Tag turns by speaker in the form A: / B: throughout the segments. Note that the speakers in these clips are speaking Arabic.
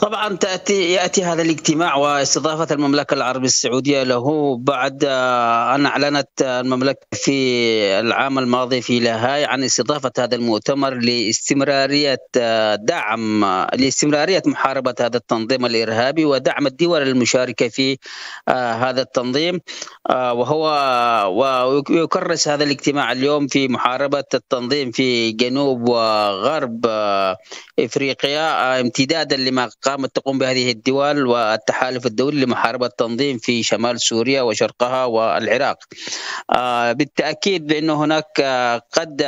A: طبعا تاتي ياتي هذا الاجتماع واستضافه المملكه العربيه السعوديه له بعد آه، ان اعلنت المملكه في العام الماضي في لاهاي عن استضافه هذا المؤتمر لاستمراريه آه، دعم لاستمراريه محاربه هذا التنظيم الارهابي ودعم الدول المشاركه في آه، هذا التنظيم وهو ويكرس هذا الاجتماع اليوم في محاربه التنظيم في جنوب وغرب افريقيا امتدادا لما قامت تقوم بهذه الدول والتحالف الدولي لمحاربة التنظيم في شمال سوريا وشرقها والعراق آه، بالتأكيد بأن هناك آه، قد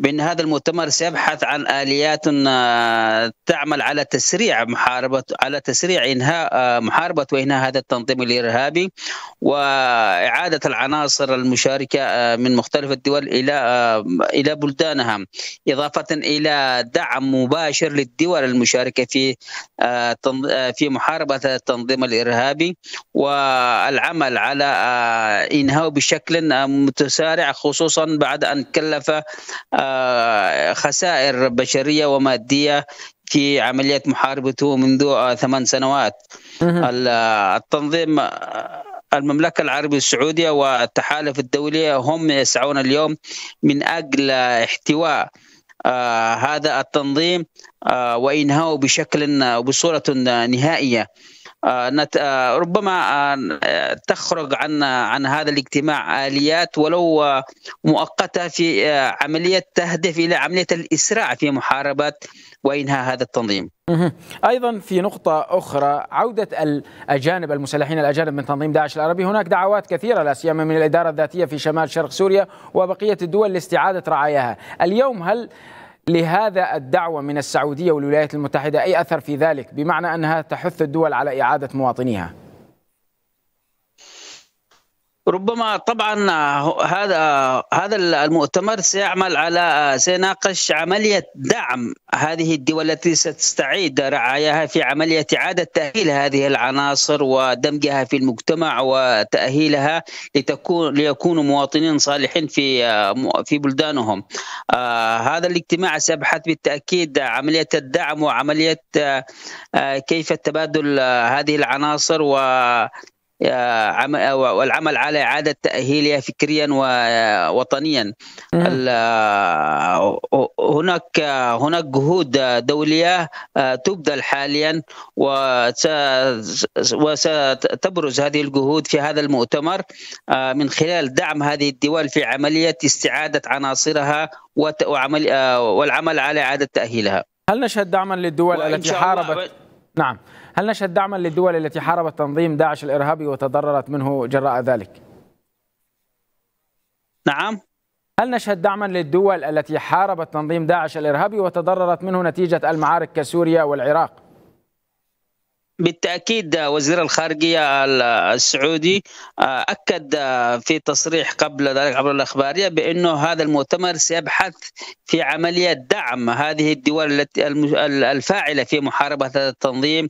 A: بأن هذا المؤتمر سيبحث عن آليات آه، تعمل على تسريع محاربة على تسريع إنهاء آه، محاربة وإنهاء هذا التنظيم الإرهابي وإعادة العناصر المشاركة آه، من مختلف الدول إلى إلى بلدانها إضافة إلى دعم مباشر للدول المشاركة في في محاربة التنظيم الإرهابي والعمل على إنهاء بشكل متسارع خصوصا بعد أن كلف خسائر بشريه وماديه في عمليه محاربته منذ آه، ثمان سنوات التنظيم المملكة العربية السعودية والتحالف الدولية هم يسعون اليوم من أجل احتواء آه هذا التنظيم آه وإنهاءه بشكل آه، بصورة نهائية آه، آه، ربما آه، تخرج عن عن هذا الاجتماع اليات ولو مؤقته في عمليه تهدف الى عمليه الاسراع في محاربه وانهاء هذا التنظيم.
B: ايضا في نقطه اخرى عوده الاجانب المسلحين الاجانب من تنظيم داعش العربي، هناك دعوات كثيره لا سيما من الاداره الذاتيه في شمال شرق سوريا وبقيه الدول لاستعاده رعاياها، اليوم هل لهذا الدعوة من السعودية والولايات المتحدة أي أثر في ذلك بمعنى أنها تحث الدول على إعادة مواطنيها
A: ربما طبعا هذا هذا المؤتمر سيعمل على سيناقش عمليه دعم هذه الدول التي ستستعيد رعاياها في عمليه اعاده تاهيل هذه العناصر ودمجها في المجتمع وتاهيلها لتكون ليكونوا مواطنين صالحين في في بلدانهم. آه، هذا الاجتماع سيبحث بالتاكيد عمليه الدعم وعمليه آه، آه، كيف تبادل هذه العناصر و والعمل على إعادة تأهيلها فكريا ووطنيا نعم. هناك هناك جهود دولية آه، تبذل حاليا وستبرز هذه الجهود في هذا المؤتمر آه، من خلال دعم هذه الدول في عملية استعادة عناصرها وعمل آه، والعمل على إعادة
B: تأهيلها هل نشهد دعما للدول التي حاربت نعم هل نشهد دعما للدول التي حاربت تنظيم داعش الإرهابي وتضررت منه جراء ذلك نعم هل نشهد دعما للدول التي حاربت تنظيم داعش الإرهابي وتضررت منه نتيجة المعارك كسوريا والعراق
A: بالتاكيد وزير الخارجيه السعودي آه، اكد آه، في تصريح قبل ذلك عبر الاخباريه بانه هذا المؤتمر سيبحث في عمليه دعم هذه الدول التي الفاعله في محاربه هذا التنظيم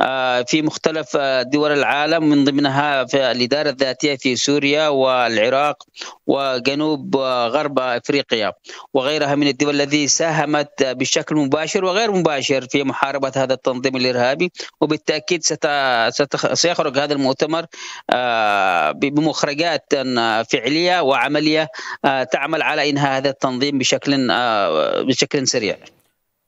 A: آه، في مختلف دول العالم من ضمنها في الاداره الذاتيه في سوريا والعراق وجنوب غرب افريقيا وغيرها من الدول التي ساهمت بشكل مباشر وغير مباشر في محاربه هذا التنظيم الارهابي وبالتالي بالتاكيد سيخرج هذا المؤتمر آه، بمخرجات آه، فعليه وعمليه آه، تعمل على انهاء هذا التنظيم بشكل بشكل سريع.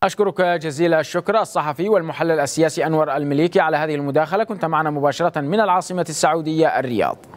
B: أشكرك جزيل الشكر الصحفي والمحلل السياسي أنور المليكي على هذه المداخلة كنت معنا مباشرة من العاصمة السعودية الرياض